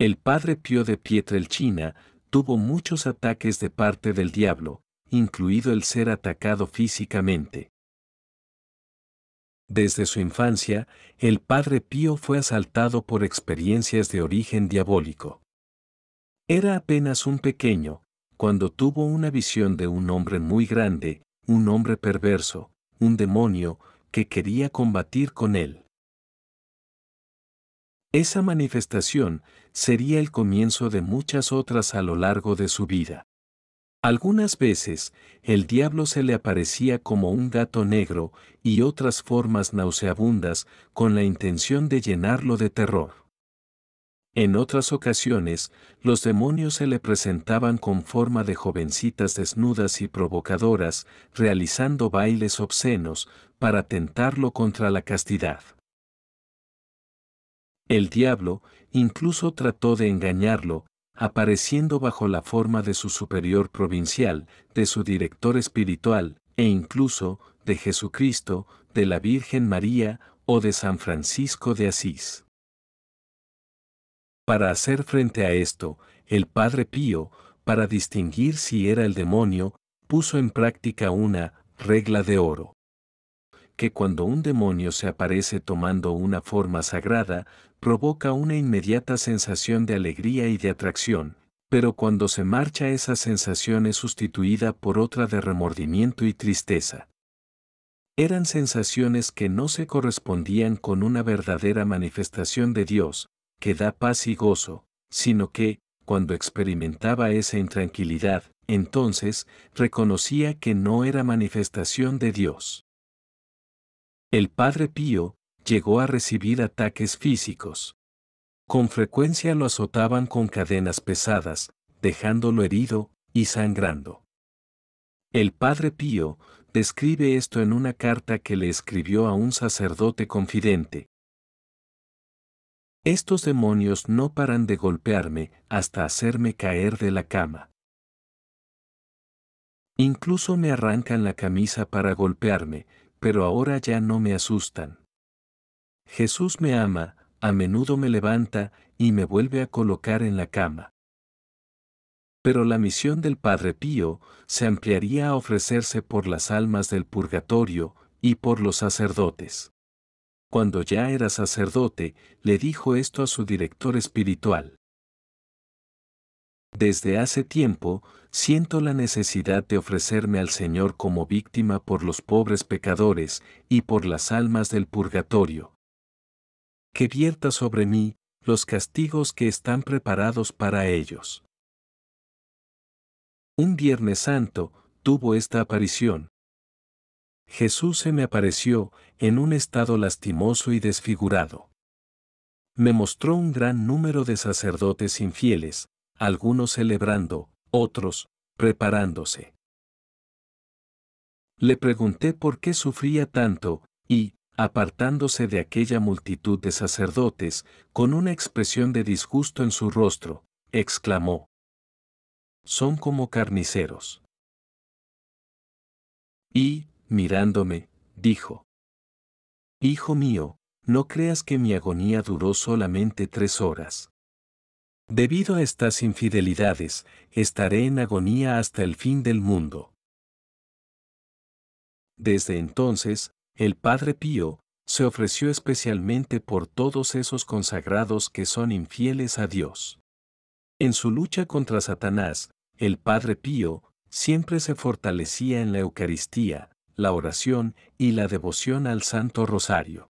El padre Pío de Pietrelchina tuvo muchos ataques de parte del diablo, incluido el ser atacado físicamente. Desde su infancia, el padre Pío fue asaltado por experiencias de origen diabólico. Era apenas un pequeño, cuando tuvo una visión de un hombre muy grande, un hombre perverso, un demonio, que quería combatir con él. Esa manifestación sería el comienzo de muchas otras a lo largo de su vida. Algunas veces el diablo se le aparecía como un gato negro y otras formas nauseabundas con la intención de llenarlo de terror. En otras ocasiones, los demonios se le presentaban con forma de jovencitas desnudas y provocadoras, realizando bailes obscenos para tentarlo contra la castidad. El diablo incluso trató de engañarlo, apareciendo bajo la forma de su superior provincial, de su director espiritual, e incluso de Jesucristo, de la Virgen María o de San Francisco de Asís. Para hacer frente a esto, el Padre Pío, para distinguir si era el demonio, puso en práctica una regla de oro que cuando un demonio se aparece tomando una forma sagrada, provoca una inmediata sensación de alegría y de atracción, pero cuando se marcha esa sensación es sustituida por otra de remordimiento y tristeza. Eran sensaciones que no se correspondían con una verdadera manifestación de Dios, que da paz y gozo, sino que, cuando experimentaba esa intranquilidad, entonces reconocía que no era manifestación de Dios. El padre Pío llegó a recibir ataques físicos. Con frecuencia lo azotaban con cadenas pesadas, dejándolo herido y sangrando. El padre Pío describe esto en una carta que le escribió a un sacerdote confidente. Estos demonios no paran de golpearme hasta hacerme caer de la cama. Incluso me arrancan la camisa para golpearme, pero ahora ya no me asustan. Jesús me ama, a menudo me levanta y me vuelve a colocar en la cama. Pero la misión del Padre Pío se ampliaría a ofrecerse por las almas del purgatorio y por los sacerdotes. Cuando ya era sacerdote, le dijo esto a su director espiritual. Desde hace tiempo, siento la necesidad de ofrecerme al Señor como víctima por los pobres pecadores y por las almas del purgatorio. Que vierta sobre mí los castigos que están preparados para ellos. Un Viernes Santo tuvo esta aparición. Jesús se me apareció en un estado lastimoso y desfigurado. Me mostró un gran número de sacerdotes infieles, algunos celebrando, otros, preparándose. Le pregunté por qué sufría tanto, y, apartándose de aquella multitud de sacerdotes, con una expresión de disgusto en su rostro, exclamó, Son como carniceros. Y, mirándome, dijo, Hijo mío, no creas que mi agonía duró solamente tres horas. Debido a estas infidelidades, estaré en agonía hasta el fin del mundo. Desde entonces, el Padre Pío se ofreció especialmente por todos esos consagrados que son infieles a Dios. En su lucha contra Satanás, el Padre Pío siempre se fortalecía en la Eucaristía, la oración y la devoción al Santo Rosario.